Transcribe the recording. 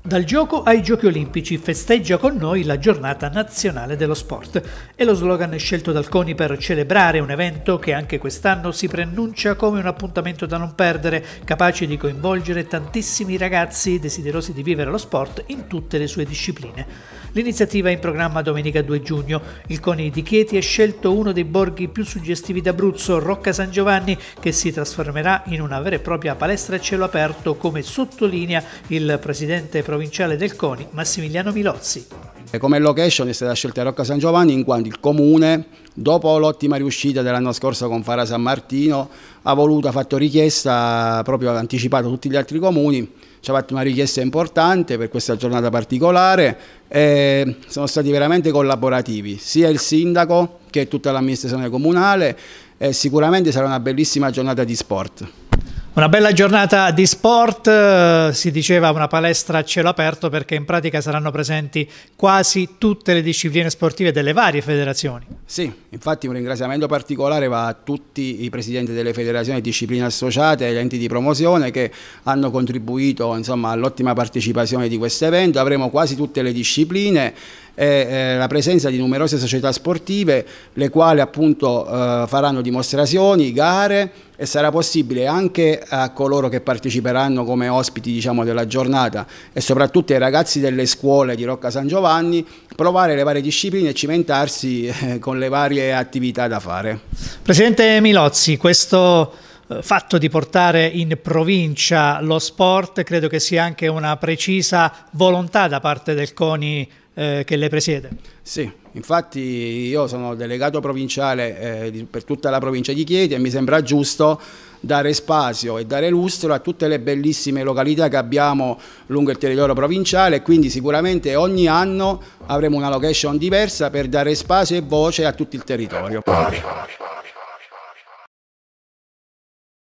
Dal gioco ai Giochi Olimpici festeggia con noi la giornata nazionale dello sport. È lo slogan scelto dal CONI per celebrare un evento che anche quest'anno si preannuncia come un appuntamento da non perdere, capace di coinvolgere tantissimi ragazzi desiderosi di vivere lo sport in tutte le sue discipline. L'iniziativa è in programma domenica 2 giugno. Il CONI di Chieti ha scelto uno dei borghi più suggestivi d'Abruzzo, Rocca San Giovanni, che si trasformerà in una vera e propria palestra a cielo aperto, come sottolinea il presidente provinciale del CONI, Massimiliano Milozzi. Come location è stata scelta Rocca San Giovanni in quanto il comune, dopo l'ottima riuscita dell'anno scorso con Fara San Martino, ha voluto, ha fatto richiesta, proprio ha anticipato tutti gli altri comuni, ci ha fatto una richiesta importante per questa giornata particolare e sono stati veramente collaborativi, sia il sindaco che tutta l'amministrazione comunale e sicuramente sarà una bellissima giornata di sport. Una bella giornata di sport, eh, si diceva una palestra a cielo aperto perché in pratica saranno presenti quasi tutte le discipline sportive delle varie federazioni. Sì, infatti un ringraziamento particolare va a tutti i presidenti delle federazioni e discipline associate, agli enti di promozione che hanno contribuito all'ottima partecipazione di questo evento. Avremo quasi tutte le discipline e la presenza di numerose società sportive, le quali appunto eh, faranno dimostrazioni, gare e sarà possibile anche a coloro che parteciperanno come ospiti diciamo, della giornata e soprattutto ai ragazzi delle scuole di Rocca San Giovanni provare le varie discipline e cimentarsi eh, con le varie attività da fare. Presidente Milozzi, questo eh, fatto di portare in provincia lo sport credo che sia anche una precisa volontà da parte del CONI eh, che le presiede. Sì, infatti io sono delegato provinciale eh, per tutta la provincia di Chieti e mi sembra giusto dare spazio e dare lustro a tutte le bellissime località che abbiamo lungo il territorio provinciale e quindi sicuramente ogni anno avremo una location diversa per dare spazio e voce a tutto il territorio. Pari, pari, pari.